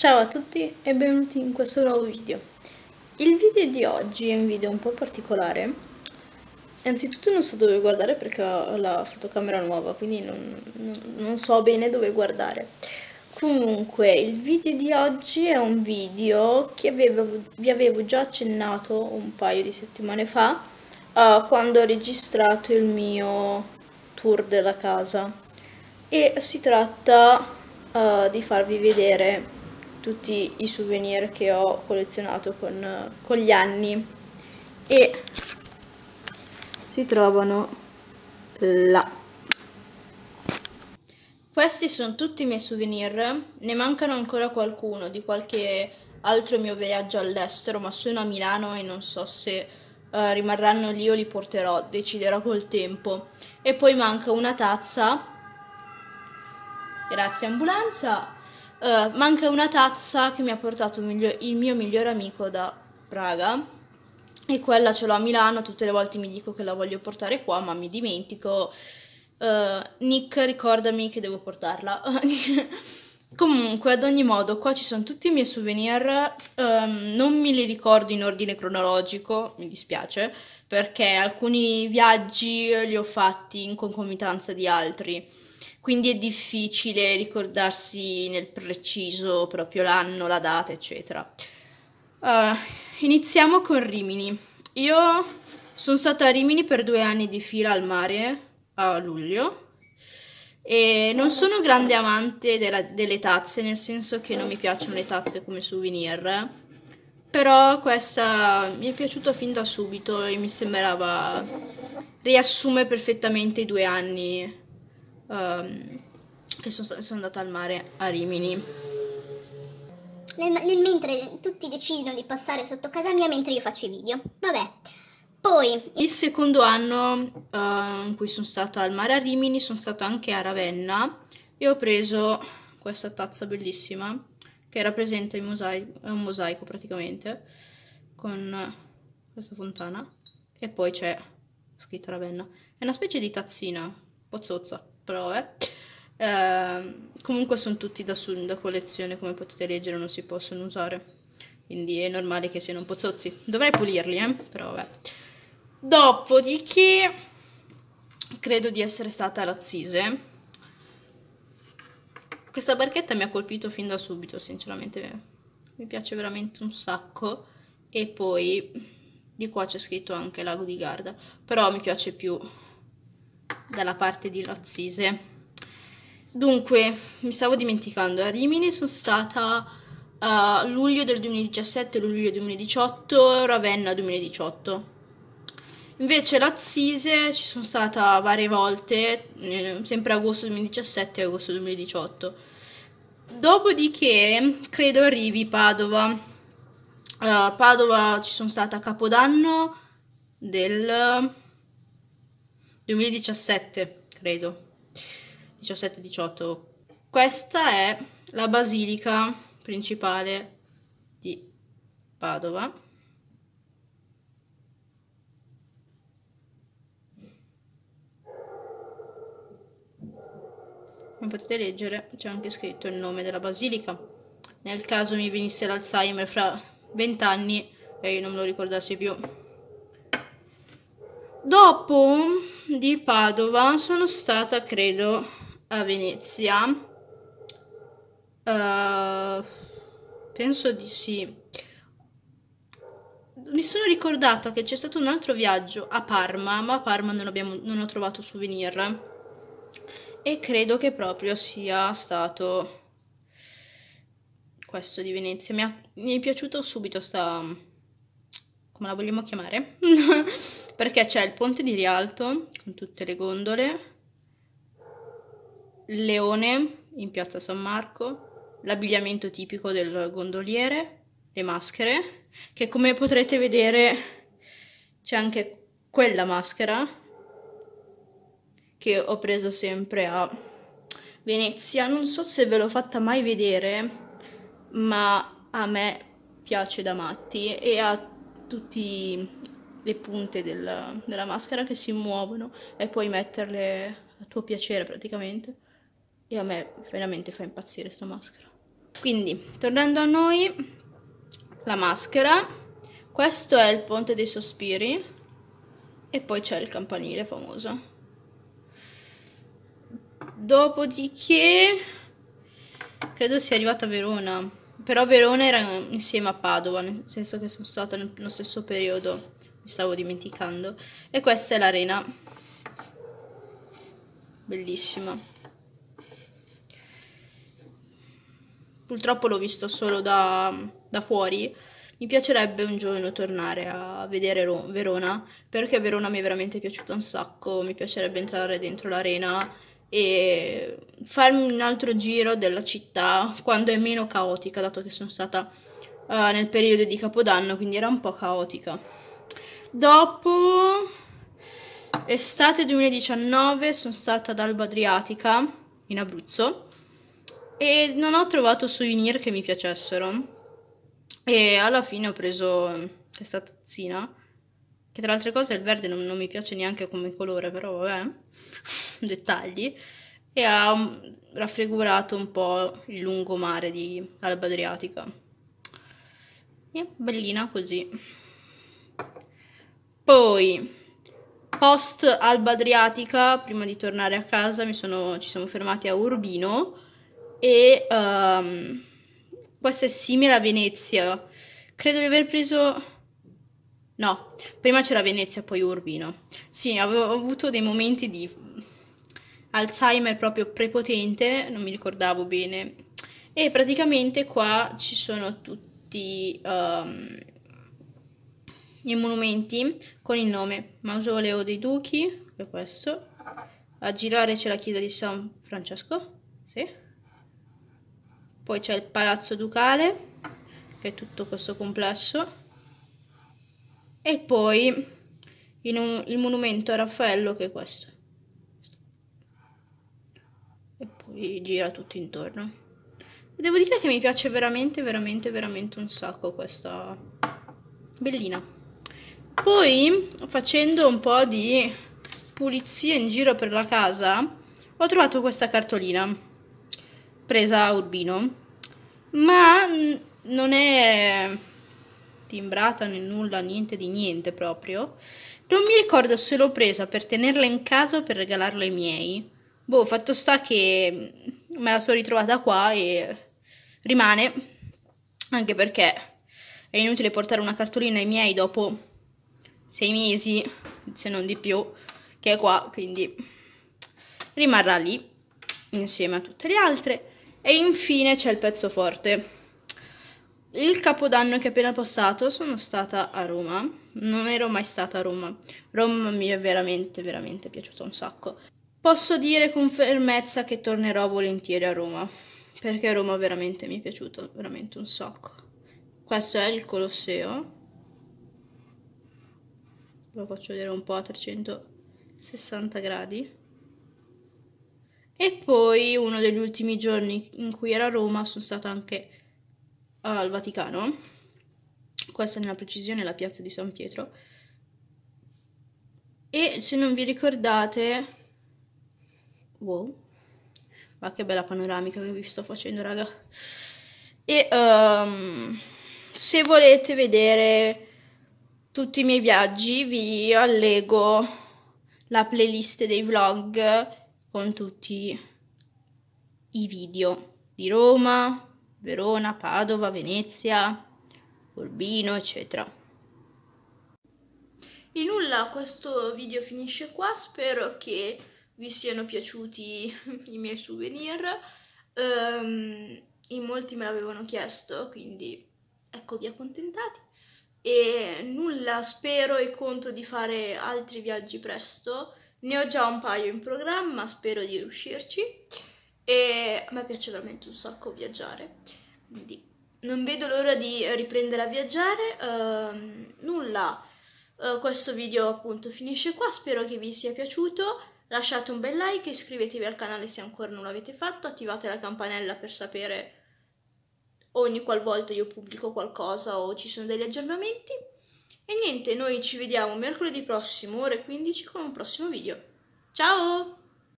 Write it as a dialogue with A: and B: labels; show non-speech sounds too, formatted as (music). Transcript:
A: Ciao a tutti e benvenuti in questo nuovo video. Il video di oggi è un video un po' particolare. Innanzitutto non so dove guardare perché ho la fotocamera nuova, quindi non, non, non so bene dove guardare. Comunque, il video di oggi è un video che avevo, vi avevo già accennato un paio di settimane fa uh, quando ho registrato il mio tour della casa e si tratta uh, di farvi vedere tutti i souvenir che ho collezionato con, con gli anni e si trovano eh, là. Questi sono tutti i miei souvenir, ne mancano ancora qualcuno di qualche altro mio viaggio all'estero, ma sono a Milano e non so se uh, rimarranno lì o li porterò, deciderò col tempo. E poi manca una tazza, grazie ambulanza, eh, manca una tazza che mi ha portato il mio migliore amico da Praga e quella ce l'ho a Milano, tutte le volte mi dico che la voglio portare qua ma mi dimentico. Uh, Nick ricordami che devo portarla. (laughs) Comunque, ad ogni modo, qua ci sono tutti i miei souvenir, um, non me li ricordo in ordine cronologico, mi dispiace, perché alcuni viaggi li ho fatti in concomitanza di altri quindi è difficile ricordarsi nel preciso proprio l'anno, la data, eccetera. Uh, iniziamo con Rimini. Io sono stata a Rimini per due anni di fila al mare a luglio e non sono grande amante della, delle tazze, nel senso che non mi piacciono le tazze come souvenir, però questa mi è piaciuta fin da subito e mi sembrava riassume perfettamente i due anni um, che sono, sono andata al mare a Rimini. Nel, nel, mentre tutti decidono di passare sotto casa mia mentre io faccio i video. Vabbè. Poi il secondo anno uh, in cui sono stata al mare a Rimini, sono stata anche a Ravenna e ho preso questa tazza bellissima che rappresenta il mosaico, è un mosaico praticamente con questa fontana e poi c'è scritto Ravenna. È una specie di tazzina, pozzozza prove. Eh, comunque sono tutti da, su- da collezione, come potete leggere non si possono usare, quindi è normale che siano un po' zozzi. Dovrei pulirli, eh? però vabbè. Dopodiché credo di essere stata all'azzise. Questa barchetta mi ha colpito fin da subito, sinceramente mi piace veramente un sacco e poi di qua c'è scritto anche Lago di Garda, però mi piace più dalla parte di Lazzise. Dunque, mi stavo dimenticando, a Rimini sono stata a uh, eh, luglio del 2017, luglio 2018, Ravenna 2018. Invece l'Azzise ci sono stata varie volte, eh, sempre agosto 2017 e agosto 2018. Dopodiché credo arrivi Padova. Uh, Padova ci sono stata a Capodanno del 2017, credo. 17-18. Questa è la basilica principale di Padova. Come potete leggere c'è anche scritto il nome della basilica. Nel caso mi venisse l'Alzheimer fra 20 anni e eh, io non me lo ricordassi più. Dopo di Padova sono stata, credo, a Venezia. Uh, penso di sì. Mi sono ricordata che c'è stato un altro viaggio a Parma, ma a Parma non, abbiamo, non ho trovato souvenir. E credo che proprio sia stato questo di Venezia. Mi, ha, mi è piaciuto subito sta come la vogliamo chiamare, (laughs) perché c'è il ponte di Rialto con tutte le gondole, il Leone in piazza San Marco, l'abbigliamento tipico del gondoliere, le maschere, che come potrete vedere c'è anche quella maschera che ho preso sempre a Venezia. Non so se ve l'ho fatta mai vedere, ma a me piace da matti e a tutte le punte della, della maschera che si muovono e puoi metterle a tuo piacere praticamente. E a me veramente fa impazzire questa maschera. Quindi, tornando a noi, la maschera, questo è il ponte dei sospiri e poi c'è il campanile famoso. Dopodiché credo sia arrivata a Verona, però Verona era insieme a Padova, nel senso che sono stata nello stesso periodo, mi stavo dimenticando. E questa è l'arena. Bellissima. Purtroppo l'ho visto solo da, da fuori. Mi piacerebbe un giorno tornare a vedere Ro Verona, perché Verona mi è veramente piaciuta un sacco. Mi piacerebbe entrare dentro l'arena e farmi un altro giro della città quando è meno caotica, dato che sono stata uh, nel periodo di Capodanno, quindi era un po' caotica. Dopo estate 2019 sono stata ad Alba Adriatica in Abruzzo e non ho trovato souvenir che mi piacessero e alla fine ho preso questa tazzina che tra le altre cose il verde non, non mi piace neanche come colore però vabbè (laughs) dettagli e ha um, raffigurato un po' il lungomare di Alba Adriatica. E bellina così. Poi, post Alba Adriatica, prima di tornare a casa, sono, ci siamo fermati a Urbino e um, questa è simile a Venezia. Credo di aver preso... No, prima c'era Venezia, poi Urbino. Sì, avevo avuto dei momenti di Alzheimer proprio prepotente, non mi ricordavo bene. E praticamente qua ci sono tutti um, i monumenti con il nome Mausoleo dei Duchi, che è questo. A girare c'è la chiesa di San Francesco, sì. Poi c'è il Palazzo Ducale, che è tutto questo complesso. E poi un, il monumento a Raffaello, che è questo. vi gira tutto intorno. E devo dire che mi piace veramente, veramente, veramente un sacco questa bellina. Poi, facendo un po' di pulizia in giro per la casa, ho trovato questa cartolina, presa a Urbino, ma non è timbrata né nulla, niente di niente proprio. Non mi ricordo se l'ho presa per tenerla in casa o per regalarla ai miei. Boh, fatto sta che mm, me la sono ritrovata qua e rimane, anche perché è inutile portare una cartolina ai miei dopo sei mesi, se non di più, che è qua, quindi rimarrà lì insieme a tutte le altre. E infine c'è il pezzo forte. Il capodanno che è appena passato sono stata a Roma, non ero mai stata a Roma. Roma mi è veramente, veramente piaciuta un sacco. Posso dire con fermezza che tornerò volentieri a Roma, perché Roma veramente mi è piaciuto, veramente un sacco. Questo è il Colosseo. Lo faccio vedere un po' a 360 gradi. E poi uno degli ultimi giorni in cui era a Roma sono stata anche al Vaticano. Questa nella precisione è la piazza di San Pietro. E se non vi ricordate, Wow. Ma che bella panoramica che vi sto facendo, raga. E um, se volete vedere tutti i miei viaggi, vi allego la playlist dei vlog con tutti i video di Roma, Verona, Padova, Venezia, Urbino, eccetera. E nulla, questo video finisce qua, spero che vi siano piaciuti (laughs) i miei souvenir. Um, in molti me l'avevano chiesto, quindi eccovi accontentati. E nulla, spero e conto di fare altri viaggi presto. Ne ho già un paio in programma, spero di riuscirci. E a me piace veramente un sacco viaggiare. Quindi non vedo l'ora di riprendere a viaggiare. Uh, nulla, uh, questo video appunto finisce qua, spero che vi sia piaciuto. Lasciate un bel like, iscrivetevi al canale se ancora non l'avete fatto, attivate la campanella per sapere ogni qualvolta io pubblico qualcosa o ci sono degli aggiornamenti. E niente, noi ci vediamo mercoledì prossimo, ore 15, con un prossimo video. Ciao!